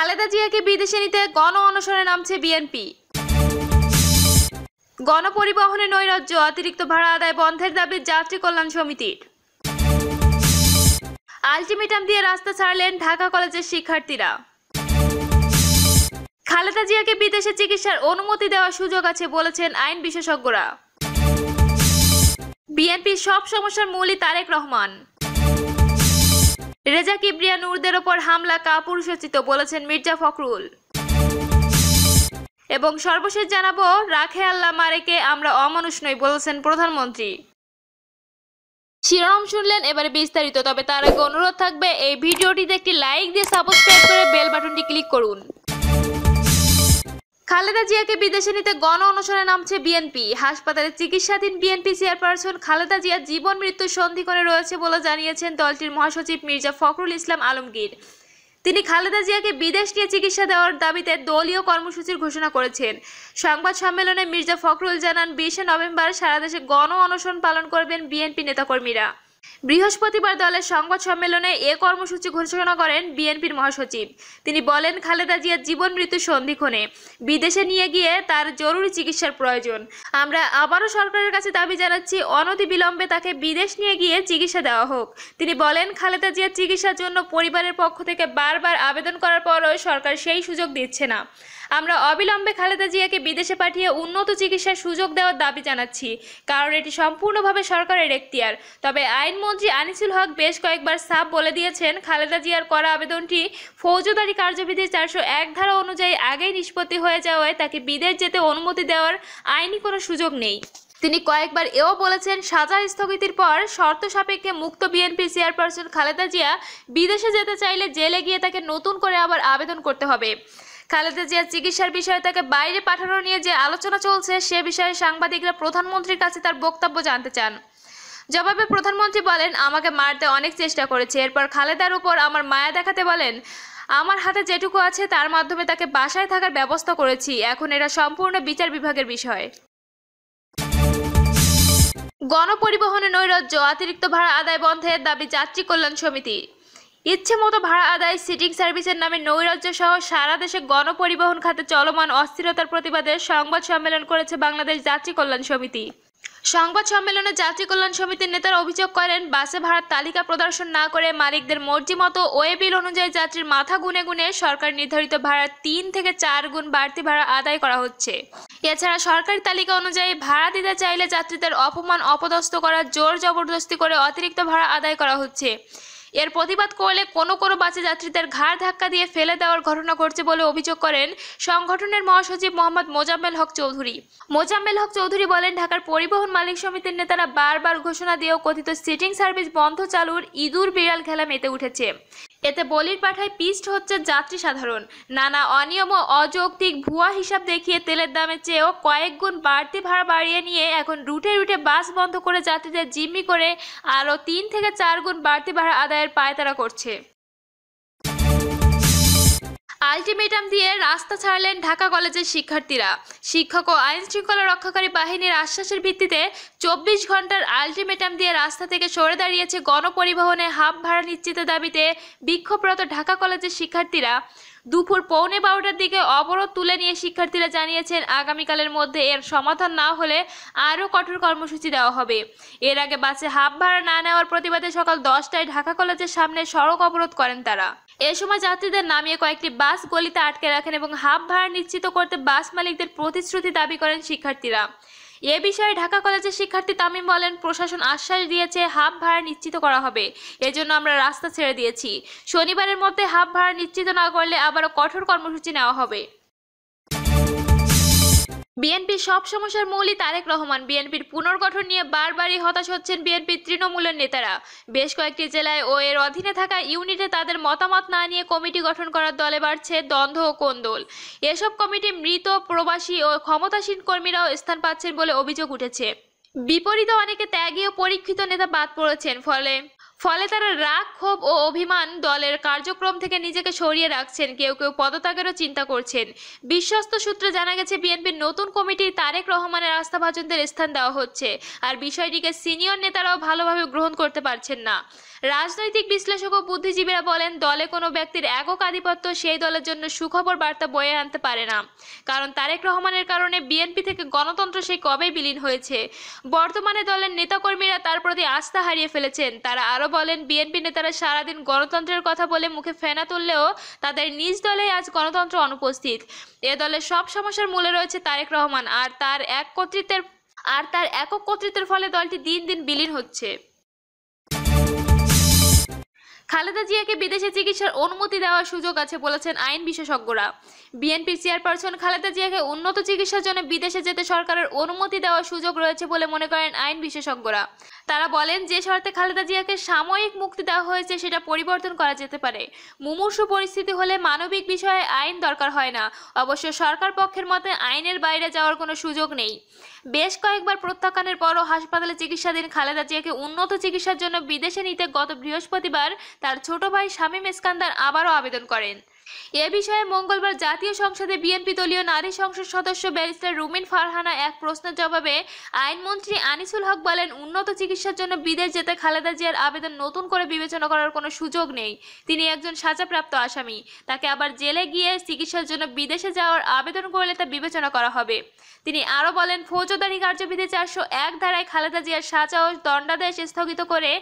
খালেদা জিয়াকে বিদেশে নিতে গণ অনশনে নামছে বিএনপি গণপরিবহনে নৈরাজ্য অতিরিক্ত ভাড়া আদায় বন্ধের দাবি যাত্রী কল্যাণ সমিতির আলটিমেটাম দিয়ে রাস্তা ছাড়লেন ঢাকা কলেজের শিক্ষার্থীরা খালেদা জিয়াকে বিদেশে চিকিৎসার অনুমতি দেওয়ার সুযোগ আছে বলেছেন আইন বিশেষজ্ঞরা বিএনপির সব সমস্যার মূলই তারেক রহমান রেজা কিবরিয়া নূরদের ওপর হামলা কাপুরুষোচিত বলেছেন মির্জা ফখরুল এবং সর্বশেষ জানাবো রাখে আল্লাহ মারেকে আমরা অমানুষ নই বলেছেন প্রধানমন্ত্রী শিরোনাম শুনলেন এবারে বিস্তারিত তবে তার আগে অনুরোধ থাকবে এই ভিডিওটিতে একটি লাইক দিয়ে সাবস্ক্রাইব করে বেল বাটনটি ক্লিক করুন খালেদা জিয়াকে বিদেশে নিতে গণ অনশনে নামছে বিএনপি হাসপাতালে চিকিৎসাধীন বিএনপি চেয়ারপারসন খালেদা জিয়া জীবন মৃত্যুর সন্ধিকণে রয়েছে বলে জানিয়েছেন দলটির মহাসচিব মির্জা ফখরুল ইসলাম আলমগীর তিনি খালেদা জিয়াকে বিদেশ নিয়ে চিকিৎসা দেওয়ার দাবিতে দলীয় কর্মসূচির ঘোষণা করেছেন সংবাদ সম্মেলনে মির্জা ফখরুল জানান বিশে নভেম্বর সারা দেশে গণ অনশন পালন করবেন বিএনপি নেতাকর্মীরা বৃহস্পতিবার দলের সংবাদ সম্মেলনে এ কর্মসূচি ঘোষণা করেন বিএনপির মহাসচিব তিনি বলেন খালেদা জিয়ার জীবন মৃত্যু সন্ধিক্ষণে বিদেশে নিয়ে গিয়ে তার জরুরি চিকিৎসার প্রয়োজন আমরা আবারও সরকারের কাছে দাবি জানাচ্ছি অনতিবিলম্বে তাকে বিদেশ নিয়ে গিয়ে চিকিৎসা দেওয়া হোক তিনি বলেন খালেদা জিয়ার চিকিৎসার জন্য পরিবারের পক্ষ থেকে বারবার আবেদন করার পরও সরকার সেই সুযোগ দিচ্ছে না আমরা অবিলম্বে খালেদা জিয়াকে বিদেশে পাঠিয়ে উন্নত চিকিৎসার সুযোগ দেওয়ার দাবি জানাচ্ছি কারণ এটি সম্পূর্ণভাবে সরকারের এখতিয়ার তবে আইন আইনমন্ত্রী আনিসুল হক বেশ কয়েকবার সাফ বলে দিয়েছেন খালেদা জিয়ার করা আবেদনটি ফৌজদারি কার্যবিধি চারশো এক ধারা অনুযায়ী আগেই নিষ্পত্তি হয়ে যাওয়ায় তাকে বিদেশ যেতে অনুমতি দেওয়ার আইনি কোনো সুযোগ নেই তিনি কয়েকবার এও বলেছেন সাজা স্থগিতির পর শর্ত সাপেক্ষে মুক্ত বিএনপি চেয়ারপারসন খালেদা জিয়া বিদেশে যেতে চাইলে জেলে গিয়ে তাকে নতুন করে আবার আবেদন করতে হবে খালেদা জিয়ার চিকিৎসার বিষয়ে তাকে বাইরে পাঠানো নিয়ে যে আলোচনা চলছে সে বিষয়ে সাংবাদিকরা প্রধানমন্ত্রীর কাছে তার বক্তব্য জানতে চান জবাবে প্রধানমন্ত্রী বলেন আমাকে মারতে অনেক চেষ্টা করেছে এরপর খালেদার উপর আমার মায়া দেখাতে বলেন আমার হাতে যেটুকু আছে তার মাধ্যমে তাকে বাসায় থাকার ব্যবস্থা করেছি এখন এটা সম্পূর্ণ বিচার বিভাগের বিষয় গণপরিবহনে নৈরাজ্য অতিরিক্ত ভাড়া আদায় বন্ধের দাবি যাত্রী কল্যাণ সমিতি ইচ্ছে মতো ভাড়া আদায় সিটিং সার্ভিসের নামে নৈরাজ্য সহ সারা দেশে গণপরিবহন খাতে চলমান অস্থিরতার প্রতিবাদে সংবাদ সম্মেলন করেছে বাংলাদেশ যাত্রী কল্যাণ সমিতি সংবাদ সম্মেলনে যাত্রী কল্যাণ সমিতির নেতারা অভিযোগ করেন বাসে ভাড়ার তালিকা প্রদর্শন না করে মালিকদের মর্জি মতো ওয়ে বিল অনুযায়ী যাত্রীর মাথা গুনে গুনে সরকার নির্ধারিত ভাড়ার তিন থেকে চার গুণ বাড়তি ভাড়া আদায় করা হচ্ছে এছাড়া সরকারি তালিকা অনুযায়ী ভাড়া দিতে চাইলে যাত্রীদের অপমান অপদস্থ করা জোর জবরদস্তি করে অতিরিক্ত ভাড়া আদায় করা হচ্ছে এর প্রতিবাদ করলে কোনো কোনো বাসে যাত্রীদের ঘাড় ধাক্কা দিয়ে ফেলে দেওয়ার ঘটনা ঘটছে বলে অভিযোগ করেন সংগঠনের মহাসচিব মোহাম্মদ মোজাম্মেল হক চৌধুরী মোজাম্মেল হক চৌধুরী বলেন ঢাকার পরিবহন মালিক সমিতির নেতারা বারবার ঘোষণা দিয়েও কথিত সিটিং সার্ভিস বন্ধ চালুর ইঁদুর বিড়াল খেলা মেতে উঠেছে এতে বলির পাঠায় পিষ্ট হচ্ছে যাত্রী সাধারণ নানা অনিয়ম ও অযৌক্তিক ভুয়া হিসাব দেখিয়ে তেলের দামের চেয়েও কয়েক গুণ বাড়তি ভাড়া বাড়িয়ে নিয়ে এখন রুটে রুটে বাস বন্ধ করে যাত্রীদের জিম্মি করে আরও তিন থেকে চার গুণ বাড়তি ভাড়া আদায়ের পায়তারা করছে আলটিমেটাম দিয়ে রাস্তা ছাড়লেন ঢাকা কলেজের শিক্ষার্থীরা শিক্ষক ও আইন শৃঙ্খলা রক্ষাকারী বাহিনীর আশ্বাসের ভিত্তিতে চব্বিশ ঘন্টার আলটিমেটাম দিয়ে রাস্তা থেকে সরে দাঁড়িয়েছে গণপরিবহনে হাফ ভাড়া নিশ্চিত দাবিতে বিক্ষোভরত ঢাকা কলেজের শিক্ষার্থীরা দুপুর পৌনে বারোটার দিকে অবরোধ তুলে নিয়ে শিক্ষার্থীরা জানিয়েছেন আগামীকালের মধ্যে এর সমাধান না হলে আরও কঠোর কর্মসূচি দেওয়া হবে এর আগে বাসে হাফ ভাড়া না নেওয়ার প্রতিবাদে সকাল দশটায় ঢাকা কলেজের সামনে সড়ক অবরোধ করেন তারা এ সময় যাত্রীদের নামিয়ে কয়েকটি বাস গলিতে আটকে রাখেন এবং হাফ ভাড়া নিশ্চিত করতে বাস মালিকদের প্রতিশ্রুতি দাবি করেন শিক্ষার্থীরা এ বিষয়ে ঢাকা কলেজের শিক্ষার্থী তামিম বলেন প্রশাসন আশ্বাস দিয়েছে হাফ ভাড়া নিশ্চিত করা হবে এজন্য আমরা রাস্তা ছেড়ে দিয়েছি শনিবারের মধ্যে হাফ ভাড়া নিশ্চিত না করলে আবারও কঠোর কর্মসূচি নেওয়া হবে বিএনপির সব সমস্যার মূলই তারেক রহমান বিএনপির পুনর্গঠন নিয়ে বারবারই হতাশ হচ্ছেন বিএনপির তৃণমূলের নেতারা বেশ কয়েকটি জেলায় ও এর অধীনে থাকা ইউনিটে তাদের মতামত না নিয়ে কমিটি গঠন করার দলে বাড়ছে দ্বন্দ্ব ও কোন্দল এসব কমিটি মৃত প্রবাসী ও ক্ষমতাসীন কর্মীরাও স্থান পাচ্ছেন বলে অভিযোগ উঠেছে বিপরীতে অনেকে ত্যাগী ও পরীক্ষিত নেতা বাদ পড়েছেন ফলে ফলে তারা রাগ ক্ষোভ ও অভিমান দলের কার্যক্রম থেকে নিজেকে সরিয়ে রাখছেন কেউ কেউ পদত্যাগেরও চিন্তা করছেন বিশ্বস্ত সূত্রে জানা গেছে বিএনপির নতুন কমিটির তারেক রহমানের আস্থাভাজনদের স্থান দেওয়া হচ্ছে আর বিষয়টিকে সিনিয়র নেতারাও ভালোভাবে গ্রহণ করতে পারছেন না রাজনৈতিক বিশ্লেষক ও বুদ্ধিজীবীরা বলেন দলে কোনো ব্যক্তির একক আধিপত্য সেই দলের জন্য সুখবর বার্তা বয়ে আনতে পারে না কারণ তারেক রহমানের কারণে বিএনপি থেকে গণতন্ত্র সেই কবেই বিলীন হয়েছে বর্তমানে দলের নেতাকর্মীরা তার প্রতি আস্থা হারিয়ে ফেলেছেন তারা আরও আরও বলেন বিএনপি নেতারা সারাদিন গণতন্ত্রের কথা বলে মুখে ফেনা তুললেও তাদের নিজ দলেই আজ গণতন্ত্র অনুপস্থিত এ দলের সব সমস্যার মূলে রয়েছে তারেক রহমান আর তার এক কর্তৃত্বের আর তার একক কর্তৃত্বের ফলে দলটি দিন দিন বিলীন হচ্ছে খালেদা জিয়াকে বিদেশে চিকিৎসার অনুমতি দেওয়ার সুযোগ আছে বলেছেন আইন বিশেষজ্ঞরা বিএনপির চেয়ারপারসন খালেদা জিয়াকে উন্নত চিকিৎসার জন্য বিদেশে যেতে সরকারের অনুমতি দেওয়ার সুযোগ রয়েছে বলে মনে করেন আইন বিশেষজ্ঞরা তারা বলেন যে শর্তে খালেদা জিয়াকে সাময়িক মুক্তি দেওয়া হয়েছে সেটা পরিবর্তন করা যেতে পারে মুমূর্ষু পরিস্থিতি হলে মানবিক বিষয়ে আইন দরকার হয় না অবশ্য সরকার পক্ষের মতে আইনের বাইরে যাওয়ার কোনো সুযোগ নেই বেশ কয়েকবার প্রত্যাখ্যানের পরও হাসপাতালে চিকিৎসাধীন খালেদা জিয়াকে উন্নত চিকিৎসার জন্য বিদেশে নিতে গত বৃহস্পতিবার তার ছোট ভাই শামীম ইস্কান্দার আবারও আবেদন করেন এ বিষয়ে মঙ্গলবার জাতীয় সংসদে বিএনপি দলীয় নারী সংসদ সদস্য ব্যারিস্টার রুমিন ফারহানা এক প্রশ্নের জবাবে আইনমন্ত্রী আনিসুল হক বলেন উন্নত চিকিৎসার জন্য বিদেশ যেতে খালেদা জিয়ার আবেদন নতুন করে বিবেচনা করার কোনো সুযোগ নেই তিনি একজন সাজাপ্রাপ্ত আসামি তাকে আবার জেলে গিয়ে চিকিৎসার জন্য বিদেশে যাওয়ার আবেদন করলে তা বিবেচনা করা হবে তিনি আরও বলেন ফৌজদারি কার্যবিধি চারশো এক ধারায় খালেদা জিয়ার সাজা ও দণ্ডাদেশ স্থগিত করে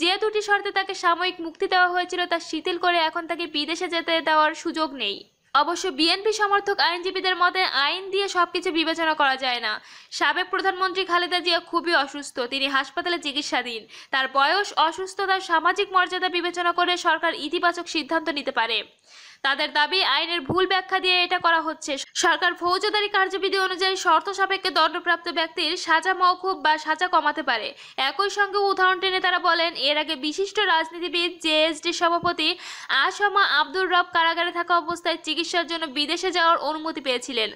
যে দুটি শর্তে তাকে সাময়িক মুক্তি দেওয়া হয়েছিল তা শিথিল করে এখন তাকে বিদেশে যেতে দেওয়ার সুযোগ নেই অবশ্য বিএনপি সমর্থক আইনজীবীদের মতে আইন দিয়ে সবকিছু বিবেচনা করা যায় না সাবেক প্রধানমন্ত্রী খালেদা জিয়া খুবই অসুস্থ তিনি হাসপাতালে চিকিৎসাধীন তার বয়স অসুস্থতার সামাজিক মর্যাদা বিবেচনা করে সরকার ইতিবাচক সিদ্ধান্ত নিতে পারে তাদের দাবি আইনের ভুল ব্যাখ্যা দিয়ে এটা করা হচ্ছে সরকার ফৌজদারি কার্যবিধি অনুযায়ী শর্ত সাপেক্ষে দণ্ডপ্রাপ্ত ব্যক্তির সাজা মৌকুব বা সাজা কমাতে পারে একই সঙ্গে উদাহরণ টেনে তারা বলেন এর আগে বিশিষ্ট রাজনীতিবিদ জেএসডি সভাপতি আসমা আব্দুর রব কারাগারে থাকা অবস্থায় চিকিৎসার জন্য বিদেশে যাওয়ার অনুমতি পেয়েছিলেন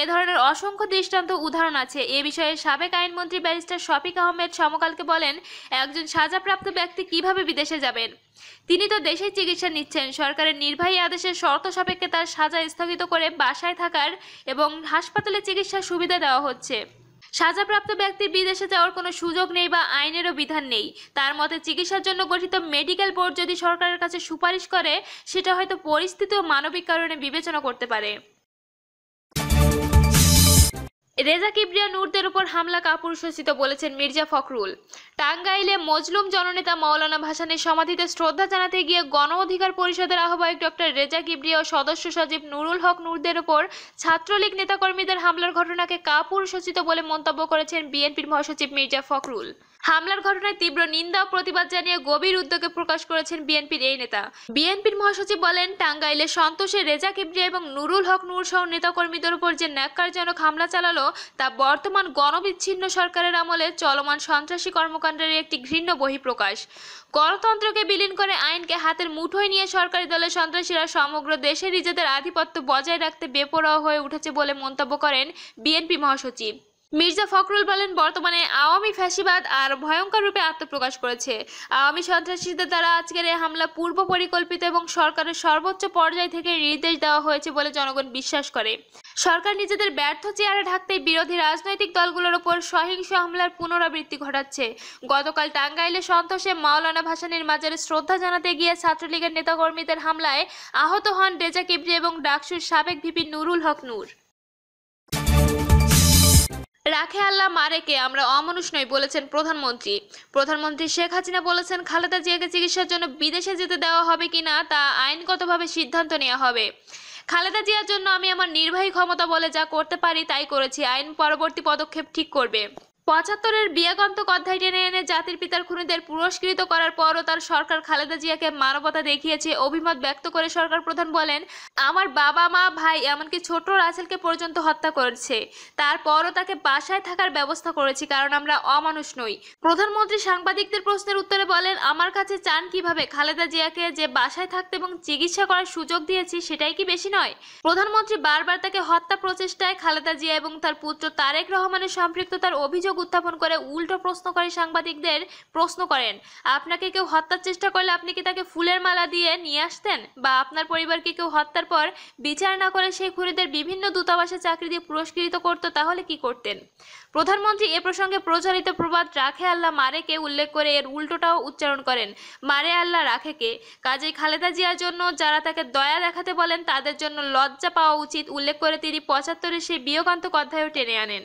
এ ধরনের অসংখ্য দৃষ্টান্ত উদাহরণ আছে এ বিষয়ে সাবেক আইনমন্ত্রী ব্যারিস্টার শফিক আহমেদ সমকালকে বলেন একজন সাজাপ্রাপ্ত ব্যক্তি কিভাবে বিদেশে যাবেন তিনি তো দেশে চিকিৎসা নিচ্ছেন সরকারের নির্বাহী আদেশের শর্ত সাপেক্ষে তার সাজা স্থগিত করে বাসায় থাকার এবং হাসপাতালে চিকিৎসার সুবিধা দেওয়া হচ্ছে সাজাপ্রাপ্ত ব্যক্তির বিদেশে যাওয়ার কোনো সুযোগ নেই বা আইনেরও বিধান নেই তার মতে চিকিৎসার জন্য গঠিত মেডিকেল বোর্ড যদি সরকারের কাছে সুপারিশ করে সেটা হয়তো পরিস্থিতি ও মানবিক কারণে বিবেচনা করতে পারে রেজা কিবরিয়া নূরদের উপর হামলা কাপুরুষোচিত বলেছেন মির্জা ফখরুল টাঙ্গাইলে মজলুম জননেতা মৌলানা ভাসানের সমাধিতে শ্রদ্ধা জানাতে গিয়ে গণ অধিকার পরিষদের আহ্বায়ক ডক্টর রেজা কিবরিয়া ও সদস্য সচিব নুরুল হক নূরদের উপর ছাত্রলীগ নেতাকর্মীদের হামলার ঘটনাকে কাপুরুষোচিত বলে মন্তব্য করেছেন বিএনপির মহাসচিব মির্জা ফখরুল হামলার ঘটনায় তীব্র নিন্দা ও প্রতিবাদ জানিয়ে গভীর উদ্যোগে প্রকাশ করেছেন বিএনপির এই নেতা বিএনপির মহাসচিব বলেন টাঙ্গাইলে সন্তোষে রেজা কিবরিয়া এবং নুরুল হক নূর সহ নেতাকর্মীদের উপর যে ন্যাক্কারজনক হামলা চালালো তা বর্তমান গণবিচ্ছিন্ন সরকারের আমলে চলমান সন্ত্রাসী কর্মকাণ্ডের একটি ঘৃণ্য বহিঃপ্রকাশ গণতন্ত্রকে বিলীন করে আইনকে হাতের মুঠোয় নিয়ে সরকারি দলের সন্ত্রাসীরা সমগ্র দেশে নিজেদের আধিপত্য বজায় রাখতে বেপরোয়া হয়ে উঠেছে বলে মন্তব্য করেন বিএনপি মহাসচিব মির্জা ফখরুল বলেন বর্তমানে আওয়ামী ফ্যাসিবাদ আর ভয়ঙ্কর রূপে আত্মপ্রকাশ করেছে আওয়ামী সন্ত্রাসীদের দ্বারা আজকের এই হামলা পূর্ব পরিকল্পিত এবং সরকারের সর্বোচ্চ পর্যায় থেকে নির্দেশ দেওয়া হয়েছে বলে জনগণ বিশ্বাস করে সরকার নিজেদের ব্যর্থ চেয়ারে ঢাকতে বিরোধী রাজনৈতিক দলগুলোর ওপর সহিংস হামলার পুনরাবৃত্তি ঘটাচ্ছে গতকাল টাঙ্গাইলে সন্তোষে মাওলানা ভাসানির মাজারে শ্রদ্ধা জানাতে গিয়ে ছাত্রলীগের নেতাকর্মীদের হামলায় আহত হন রেজা কিবরি এবং ডাকসুর সাবেক ভিপি নুরুল হক নূর রাখে আল্লাহ মারেকে আমরা অমানুষ নই বলেছেন প্রধানমন্ত্রী প্রধানমন্ত্রী শেখ হাসিনা বলেছেন খালেদা জিয়াকে চিকিৎসার জন্য বিদেশে যেতে দেওয়া হবে কি না তা আইনগতভাবে সিদ্ধান্ত নেওয়া হবে খালেদা জিয়ার জন্য আমি আমার নির্বাহী ক্ষমতা বলে যা করতে পারি তাই করেছি আইন পরবর্তী পদক্ষেপ ঠিক করবে পঁচাত্তরের বিয়াগন্তক অধ্যায় টেনে এনে জাতির পিতার খুনিদের পুরস্কৃত করার পরও তার সরকার খালেদা জিয়াকে মানবতা দেখিয়েছে অভিমত ব্যক্ত করে সরকার প্রধান বলেন আমার বাবা মা ভাই এমনকি ছোট রাসেলকে পর্যন্ত হত্যা করেছে তারপরও তাকে বাসায় থাকার ব্যবস্থা করেছি কারণ আমরা অমানুষ নই প্রধানমন্ত্রী সাংবাদিকদের প্রশ্নের উত্তরে বলেন আমার কাছে চান কিভাবে খালেদা জিয়াকে যে বাসায় থাকতে এবং চিকিৎসা করার সুযোগ দিয়েছি সেটাই কি বেশি নয় প্রধানমন্ত্রী বারবার তাকে হত্যা প্রচেষ্টায় খালেদা জিয়া এবং তার পুত্র তারেক রহমানের সম্পৃক্ততার অভিযোগ অভিযোগ উত্থাপন করে উল্টো প্রশ্নকারী সাংবাদিকদের প্রশ্ন করেন আপনাকে কেউ হত্যার চেষ্টা করলে আপনি কি তাকে ফুলের মালা দিয়ে নিয়ে আসতেন বা আপনার পরিবারকে কেউ হত্যার পর বিচার না করে সেই খুনিদের বিভিন্ন দূতাবাসে চাকরি দিয়ে পুরস্কৃত করত তাহলে কি করতেন প্রধানমন্ত্রী এ প্রসঙ্গে প্রচারিত প্রবাদ রাখে আল্লাহ মারেকে উল্লেখ করে এর উল্টোটাও উচ্চারণ করেন মারে আল্লাহ রাখেকে কাজেই খালেদা জিয়ার জন্য যারা তাকে দয়া দেখাতে বলেন তাদের জন্য লজ্জা পাওয়া উচিত উল্লেখ করে তিনি পঁচাত্তরে সেই বিয়োগান্তক অধ্যায়ও টেনে আনেন